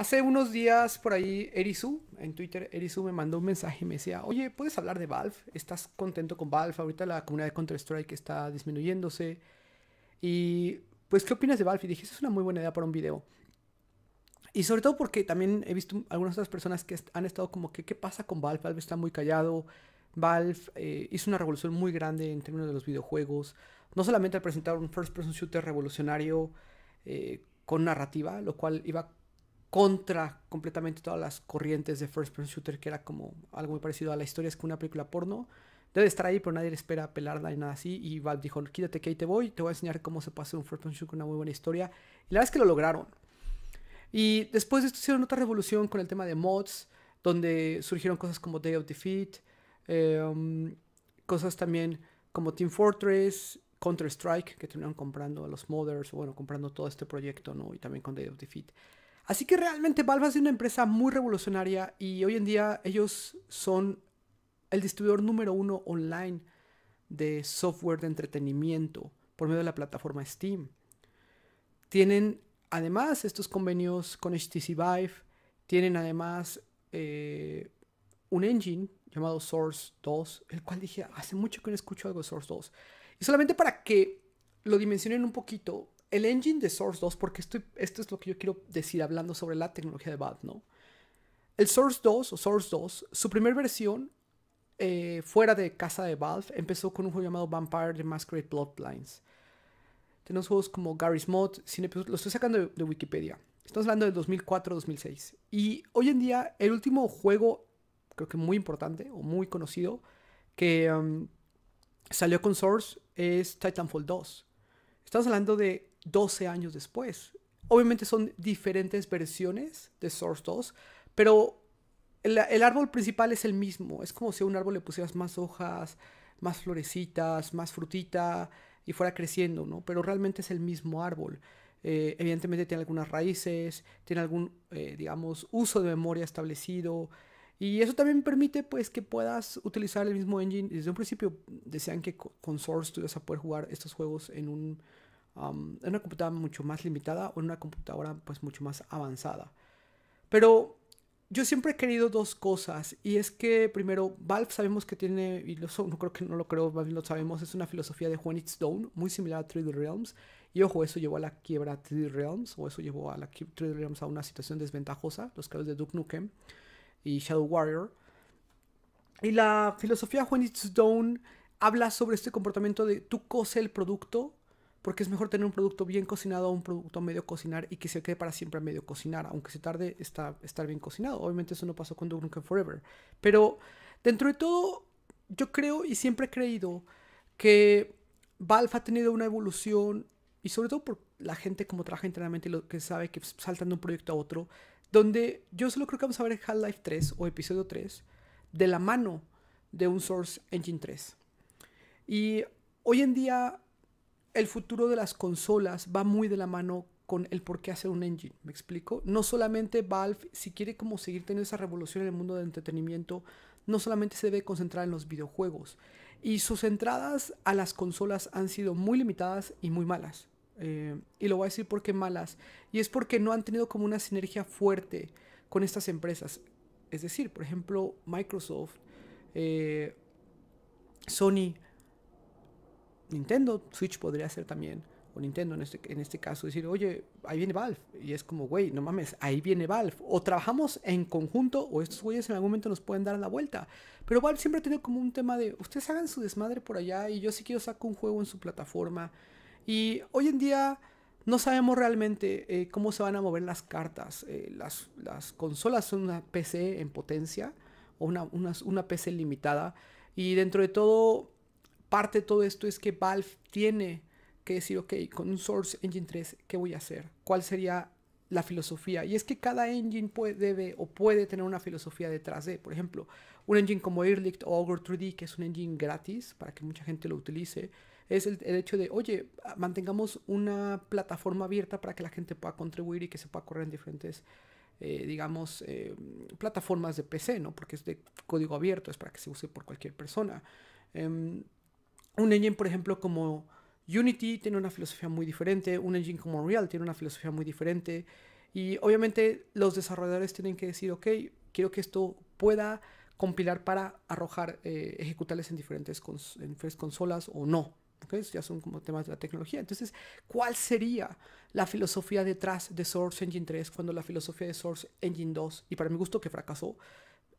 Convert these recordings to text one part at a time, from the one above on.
Hace unos días por ahí Erisu, en Twitter, Erisu me mandó un mensaje y me decía, oye, ¿puedes hablar de Valve? ¿Estás contento con Valve? Ahorita la comunidad de Counter-Strike está disminuyéndose. Y pues, ¿qué opinas de Valve? Y dije, es una muy buena idea para un video. Y sobre todo porque también he visto algunas otras personas que han estado como que, ¿qué pasa con Valve? Valve está muy callado. Valve eh, hizo una revolución muy grande en términos de los videojuegos. No solamente al presentar un first-person shooter revolucionario eh, con narrativa, lo cual iba contra completamente todas las corrientes de First Person Shooter, que era como algo muy parecido a la historia, es que una película porno debe estar ahí, pero nadie le espera pelarla y nada así. Y Valve dijo, quítate que ahí te voy, te voy a enseñar cómo se pasa un First Person Shooter con una muy buena historia. Y la verdad es que lo lograron. Y después de esto hicieron otra revolución con el tema de mods, donde surgieron cosas como Day of Defeat, em, cosas también como Team Fortress, Counter-Strike, que terminaron comprando a los modders, bueno, comprando todo este proyecto, ¿no? Y también con Day of Defeat. Así que realmente Valve es una empresa muy revolucionaria y hoy en día ellos son el distribuidor número uno online de software de entretenimiento por medio de la plataforma Steam. Tienen además estos convenios con HTC Vive, tienen además eh, un engine llamado Source 2, el cual dije, hace mucho que no escucho algo de Source 2. Y solamente para que lo dimensionen un poquito, el engine de Source 2, porque esto es lo que yo quiero decir hablando sobre la tecnología de Valve, ¿no? El Source 2 o Source 2, su primera versión eh, fuera de casa de Valve empezó con un juego llamado Vampire the Masquerade Bloodlines. Tenemos juegos como Garry's Mod, pues, lo estoy sacando de, Wikipedia. Estamos hablando del 2004-2006. Y hoy en día, el último juego, creo que muy importante o muy conocido, que um, salió con Source es Titanfall 2. Estamos hablando de 12 años después. Obviamente son diferentes versiones de Source 2, pero el, árbol principal es el mismo. Es como si a un árbol le pusieras más hojas, más florecitas, más frutita y fuera creciendo, ¿no? Pero realmente es el mismo árbol. Eh, evidentemente tiene algunas raíces, tiene algún, eh, digamos, uso de memoria establecido. Y eso también permite pues que puedas utilizar el mismo engine. Desde un principio decían que con Source tú ibas a poder jugar estos juegos en un en una computadora mucho más limitada o en una computadora pues mucho más avanzada. Pero yo siempre he querido dos cosas y es que primero Valve sabemos que tiene, y lo no creo que no lo creo, más lo sabemos, es una filosofía de When It's Done, muy similar a 3 Realms. Y ojo, eso llevó a la quiebra a Realms, o eso llevó a la 3 Realms a una situación desventajosa, los casos de Duke Nukem y Shadow Warrior. Y la filosofía When It's Done habla sobre este comportamiento de tú cose el producto porque es mejor tener un producto bien cocinado a un producto a medio cocinar y que se quede para siempre a medio cocinar, aunque se tarde está, estar bien cocinado. Obviamente eso no pasó con Duke Nukem Forever. Pero dentro de todo, yo creo y siempre he creído que Valve ha tenido una evolución y sobre todo por la gente como trabaja internamente y lo que sabe que saltan de un proyecto a otro, donde yo solo creo que vamos a ver Half-Life 3 o episodio 3 de la mano de un Source Engine 3. Y hoy en día el futuro de las consolas va muy de la mano con el por qué hacer un engine, ¿me explico? No solamente Valve, si quiere como seguir teniendo esa revolución en el mundo del entretenimiento, no solamente se debe concentrar en los videojuegos. Y sus entradas a las consolas han sido muy limitadas y muy malas. Eh, y lo voy a decir porque malas. Y es porque no han tenido como una sinergia fuerte con estas empresas. Es decir, por ejemplo, Microsoft, eh, Sony, Nintendo Switch podría ser también, o Nintendo en este, en este caso, decir, oye, ahí viene Valve. Y es como, güey, no mames, ahí viene Valve. O trabajamos en conjunto, o estos güeyes en algún momento nos pueden dar la vuelta. Pero Valve siempre ha tenido como un tema de, ustedes hagan su desmadre por allá y yo sí quiero saco un juego en su plataforma. Y hoy en día no sabemos realmente eh, cómo se van a mover las cartas. Eh, las, consolas son una PC en potencia, o una, una PC limitada. Y dentro de todo, parte de todo esto es que Valve tiene que decir, ok, con un Source Engine 3, ¿qué voy a hacer? ¿Cuál sería la filosofía? Y es que cada engine puede, debe o puede tener una filosofía detrás de, por ejemplo, un engine como Irlicht o Ogre 3D, que es un engine gratis para que mucha gente lo utilice, es el, hecho de, oye, mantengamos una plataforma abierta para que la gente pueda contribuir y que se pueda correr en diferentes... Eh, digamos, eh, plataformas de PC, ¿no? Porque es de código abierto, es para que se use por cualquier persona. Em, un engine, por ejemplo, como Unity tiene una filosofía muy diferente, un engine como Unreal tiene una filosofía muy diferente. Y obviamente los desarrolladores tienen que decir, ok, quiero que esto pueda compilar para arrojar, eh, ejecutables en diferentes, consolas o no. ¿okay? Eso ya son como temas de la tecnología. Entonces, ¿cuál sería la filosofía detrás de Source Engine 3 cuando la filosofía de Source Engine 2, y para mi gusto que fracasó,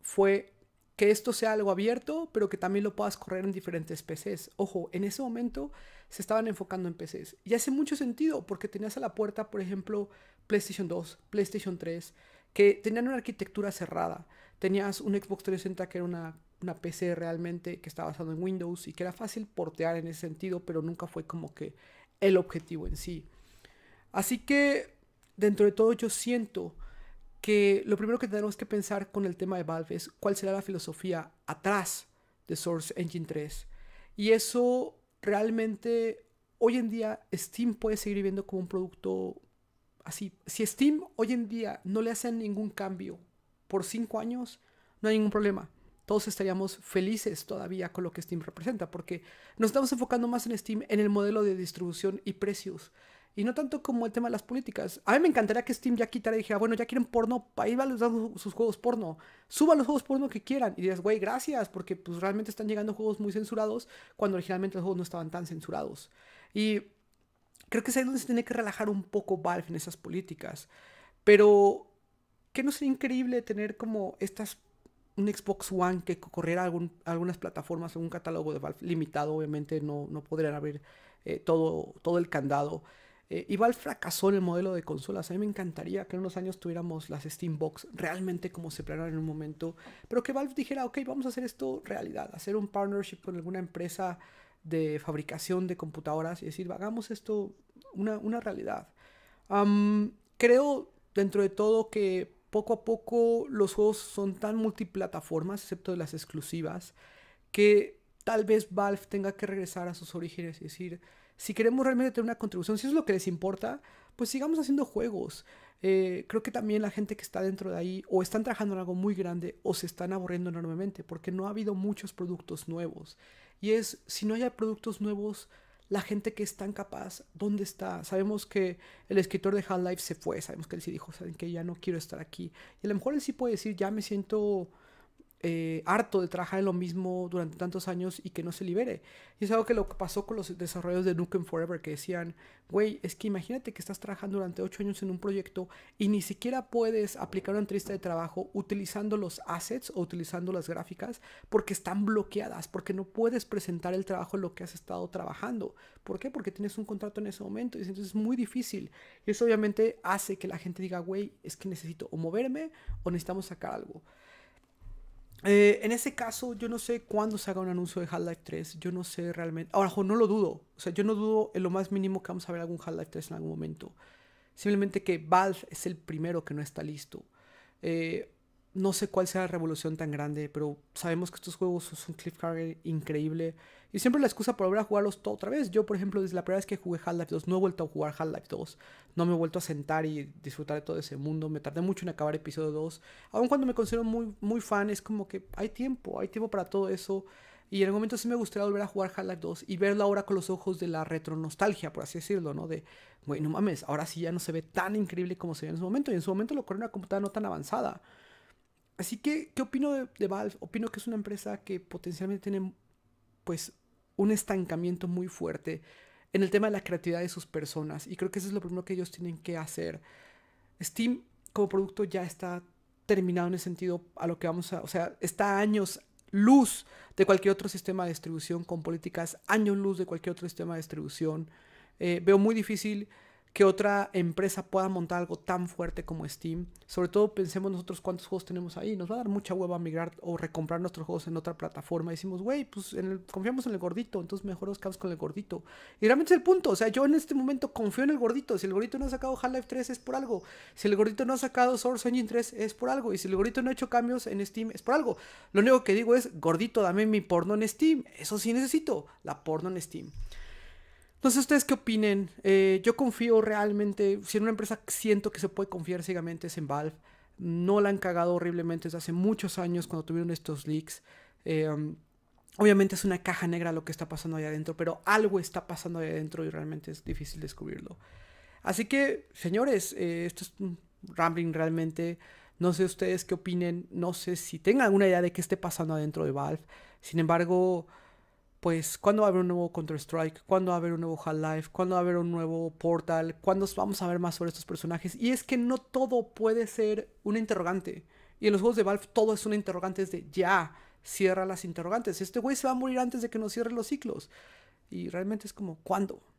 fue que esto sea algo abierto, pero que también lo puedas correr en diferentes PCs. Ojo, en ese momento se estaban enfocando en PCs. Y hace mucho sentido, porque tenías a la puerta, por ejemplo, PlayStation 2, PlayStation 3, que tenían una arquitectura cerrada. Tenías un Xbox 360 que era una, PC realmente que estaba basado en Windows y que era fácil portear en ese sentido, pero nunca fue como que el objetivo en sí. Así que, dentro de todo, yo siento que lo primero que tenemos que pensar con el tema de Valve es cuál será la filosofía atrás de Source Engine 3. Y eso realmente hoy en día Steam puede seguir viviendo como un producto así. Si Steam hoy en día no le hacen ningún cambio por cinco años, no hay ningún problema. Todos estaríamos felices todavía con lo que Steam representa, porque nos estamos enfocando más en Steam en el modelo de distribución y precios. Y no tanto como el tema de las políticas. A mí me encantaría que Steam ya quitara y dijera, bueno, ya quieren porno, ahí van dando sus juegos porno. Suba los juegos porno que quieran. Y dirás, güey, gracias, porque pues realmente están llegando juegos muy censurados cuando originalmente los juegos no estaban tan censurados. Y creo que es ahí donde se tiene que relajar un poco Valve en esas políticas. Pero, ¿qué no sería increíble tener como estas un Xbox One que corriera algún, algunas plataformas, en algún catálogo de Valve limitado, obviamente no, no podrían abrir eh, todo, todo el candado. Y eh, Valve fracasó en el modelo de consolas. A mí me encantaría que en unos años tuviéramos las Steam Box realmente como se planearon en un momento, pero que Valve dijera, ok, vamos a hacer esto realidad, hacer un partnership con alguna empresa de fabricación de computadoras y decir, hagamos esto una, realidad. creo dentro de todo que poco a poco los juegos son tan multiplataformas, excepto de las exclusivas, que tal vez Valve tenga que regresar a sus orígenes y decir, si queremos realmente tener una contribución, si es lo que les importa, pues sigamos haciendo juegos. Eh, creo que también la gente que está dentro de ahí o están trabajando en algo muy grande o se están aburriendo enormemente porque no ha habido muchos productos nuevos. Y es, si no hay productos nuevos, la gente que es tan capaz, ¿dónde está? Sabemos que el escritor de Half-Life se fue, sabemos que él sí dijo, saben que ya no quiero estar aquí. Y a lo mejor él sí puede decir, ya me siento eh, harto de trabajar en lo mismo durante tantos años y que no se libere. Y es algo que lo que pasó con los desarrollos de Nukem Forever, que decían, güey, es que imagínate que estás trabajando durante ocho años en un proyecto y ni siquiera puedes aplicar una entrevista de trabajo utilizando los assets o utilizando las gráficas porque están bloqueadas, porque no puedes presentar el trabajo en lo que has estado trabajando. ¿Por qué? Porque tienes un contrato en ese momento y entonces es muy difícil. Y eso obviamente hace que la gente diga, güey, es que necesito o moverme o necesitamos sacar algo. Eh, en ese caso, yo no sé cuándo se haga un anuncio de Half-Life 3. Yo no sé realmente. Ahora, no lo dudo. O sea, yo no dudo en lo más mínimo que vamos a ver algún Half-Life 3 en algún momento. Simplemente que Valve es el primero que no está listo. Eh, no sé cuál sea la revolución tan grande, pero sabemos que estos juegos son un cliffhanger increíble. Y siempre la excusa para volver a jugarlos todo otra vez. Yo, por ejemplo, desde la primera vez que jugué Half-Life 2, no he vuelto a jugar Half-Life 2. No me he vuelto a sentar y disfrutar de todo ese mundo. Me tardé mucho en acabar episodio 2. Aun cuando me considero muy, muy fan, es como que hay tiempo, hay tiempo para todo eso. Y en el momento sí me gustaría volver a jugar Half-Life 2 y verlo ahora con los ojos de la retro-nostalgia, por así decirlo, ¿no? De, güey, no mames, ahora sí ya no se ve tan increíble como se ve en su momento. Y en su momento lo con una computadora no tan avanzada. Así que, ¿qué opino de, de, Valve? Opino que es una empresa que potencialmente tiene, pues, un estancamiento muy fuerte en el tema de la creatividad de sus personas. Y creo que eso es lo primero que ellos tienen que hacer. Steam, como producto, ya está terminado en el sentido a lo que vamos a. O sea, está años luz de cualquier otro sistema de distribución con políticas, años luz de cualquier otro sistema de distribución. Eh, veo muy difícil que otra empresa pueda montar algo tan fuerte como Steam. Sobre todo pensemos nosotros cuántos juegos tenemos ahí. Nos va a dar mucha hueva migrar o recomprar nuestros juegos en otra plataforma. decimos, güey, pues confiamos en el gordito, entonces mejor nos quedamos con el gordito. Y realmente es el punto. O sea, yo en este momento confío en el gordito. Si el gordito no ha sacado Half-Life 3 es por algo. Si el gordito no ha sacado Source Engine 3 es por algo. Y si el gordito no ha hecho cambios en Steam es por algo. Lo único que digo es, gordito, dame mi porno en Steam. Eso sí necesito, la porno en Steam. No sé ustedes qué opinen. Eh, yo confío realmente, si en una empresa siento que se puede confiar ciegamente es en Valve. No la han cagado horriblemente desde hace muchos años cuando tuvieron estos leaks. Em, obviamente es una caja negra lo que está pasando ahí adentro, pero algo está pasando ahí adentro y realmente es difícil descubrirlo. Así que, señores, eh, esto es un rambling realmente. No sé ustedes qué opinen, no sé si tengan alguna idea de qué esté pasando adentro de Valve. Sin embargo, pues, ¿cuándo va a haber un nuevo Counter-Strike? ¿Cuándo va a haber un nuevo Half-Life? ¿Cuándo va a haber un nuevo Portal? ¿Cuándo vamos a ver más sobre estos personajes? Y es que no todo puede ser un interrogante. Y en los juegos de Valve todo es un interrogante, es de ya, cierra las interrogantes. Este güey se va a morir antes de que nos cierren los ciclos. Y realmente es como, ¿cuándo?